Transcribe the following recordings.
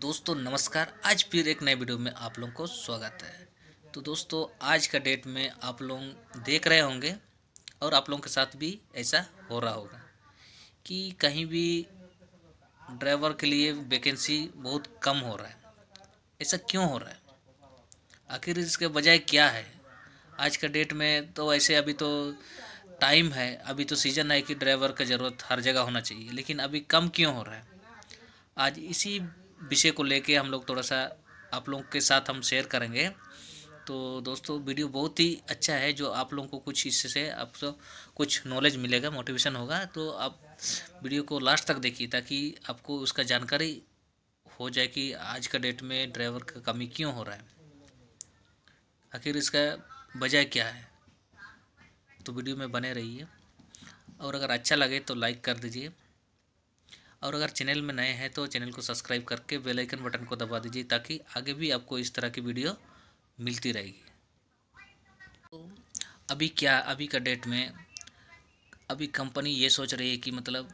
दोस्तों नमस्कार आज फिर एक नए वीडियो में आप लोगों को स्वागत है तो दोस्तों आज का डेट में आप लोग देख रहे होंगे और आप लोगों के साथ भी ऐसा हो रहा होगा कि कहीं भी ड्राइवर के लिए वैकेंसी बहुत कम हो रहा है ऐसा क्यों हो रहा है आखिर इसके बजाय क्या है आज का डेट में तो ऐसे अभी तो टाइम है अभी तो सीज़न है कि ड्राइवर का ज़रूरत हर जगह होना चाहिए लेकिन अभी कम क्यों हो रहा है आज इसी विषय को लेके हम लोग थोड़ा सा आप लोगों के साथ हम शेयर करेंगे तो दोस्तों वीडियो बहुत ही अच्छा है जो आप लोगों को कुछ इससे से तो कुछ नॉलेज मिलेगा मोटिवेशन होगा तो आप वीडियो को लास्ट तक देखिए ताकि आपको उसका जानकारी हो जाए कि आज का डेट में ड्राइवर का कमी क्यों हो रहा है आखिर इसका वजह क्या है तो वीडियो में बने रहिए और अगर अच्छा लगे तो लाइक कर दीजिए और अगर चैनल में नए हैं तो चैनल को सब्सक्राइब करके बेल आइकन बटन को दबा दीजिए ताकि आगे भी आपको इस तरह की वीडियो मिलती रहेगी तो अभी क्या अभी का डेट में अभी कंपनी ये सोच रही है कि मतलब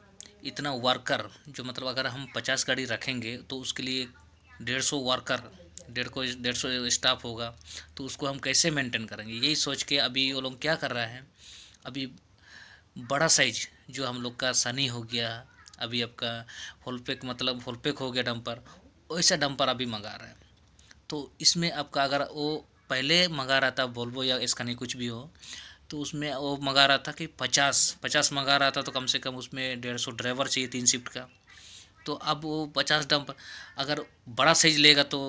इतना वर्कर जो मतलब अगर हम पचास गाड़ी रखेंगे तो उसके लिए डेढ़ सौ वर्कर डेढ़ को डेढ़ सौ स्टाफ होगा तो उसको हम कैसे मेंटेन करेंगे यही सोच के अभी वो लोग क्या कर रहे हैं अभी बड़ा साइज जो हम लोग का सनी हो गया अभी आपका होल मतलब होलपेक हो गया डंपर वैसा डंपर अभी मंगा रहे हैं तो इसमें आपका अगर वो पहले मंगा रहा था वोल्वो या इसका नहीं कुछ भी हो तो उसमें वो मंगा रहा था कि पचास पचास मंगा रहा था तो कम से कम उसमें डेढ़ सौ ड्राइवर चाहिए तीन शिफ्ट का तो अब वो पचास डंप अगर बड़ा साइज लेगा तो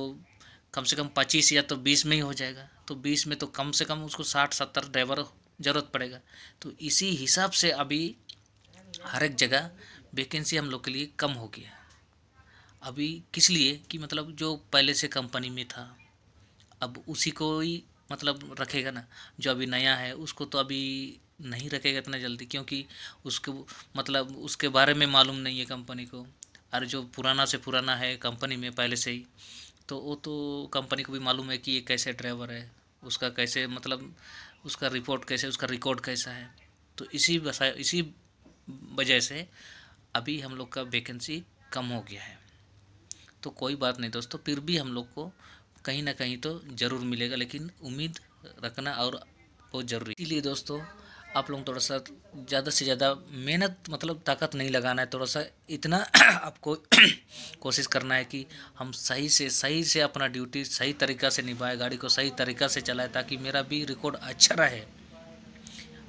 कम से कम पच्चीस या तो बीस में ही हो जाएगा तो बीस में तो कम से कम उसको साठ सत्तर ड्राइवर ज़रूरत पड़ेगा तो इसी हिसाब से अभी हर एक जगह वैकेंसी हम लोग के लिए कम हो गया अभी किस लिए कि मतलब जो पहले से कंपनी में था अब उसी को ही मतलब रखेगा ना जो अभी नया है उसको तो अभी नहीं रखेगा इतना जल्दी क्योंकि उसके मतलब उसके बारे में मालूम नहीं है कंपनी को और जो पुराना से पुराना है कंपनी में पहले से ही तो वो तो कंपनी को भी मालूम है कि ये कैसे ड्राइवर है उसका कैसे मतलब उसका रिपोर्ट कैसे उसका रिकॉर्ड कैसा है तो इसी इसी वजह से अभी हम लोग का वैकेंसी कम हो गया है तो कोई बात नहीं दोस्तों फिर भी हम लोग को कहीं ना कहीं तो ज़रूर मिलेगा लेकिन उम्मीद रखना और बहुत ज़रूरी इसीलिए दोस्तों आप लोग थोड़ा सा ज़्यादा से ज़्यादा मेहनत मतलब ताकत नहीं लगाना है थोड़ा सा इतना आपको कोशिश करना है कि हम सही से सही से अपना ड्यूटी सही तरीक़ा से निभाए गाड़ी को सही तरीक़ा से चलाए ताकि मेरा भी रिकॉर्ड अच्छा रहे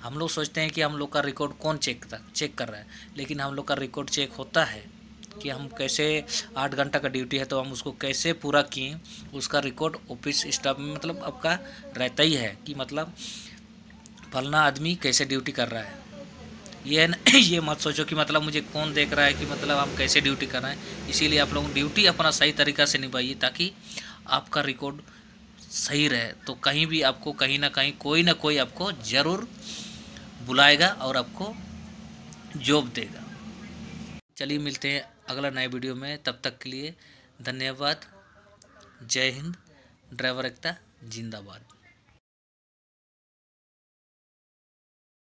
हम लोग सोचते हैं कि हम लोग का रिकॉर्ड कौन चेक चेक कर रहा है लेकिन हम लोग का रिकॉर्ड चेक होता है कि हम कैसे आठ घंटा का ड्यूटी है तो हम उसको कैसे पूरा किए उसका रिकॉर्ड ऑफिस स्टाफ में मतलब आपका रहता ही है कि मतलब फलना आदमी कैसे ड्यूटी कर रहा है ये ये मत सोचो कि मतलब मुझे कौन देख रहा है कि मतलब हम कैसे ड्यूटी कर रहे हैं इसीलिए आप लोग ड्यूटी अपना सही तरीका से निभाइए ताकि आपका रिकॉर्ड सही रहे तो कहीं भी आपको कहीं ना कहीं कोई ना कोई आपको ज़रूर बुलाएगा और आपको जॉब देगा चलिए मिलते हैं अगला नए वीडियो में तब तक के लिए धन्यवाद जय हिंद ड्राइवर एकता जिंदाबाद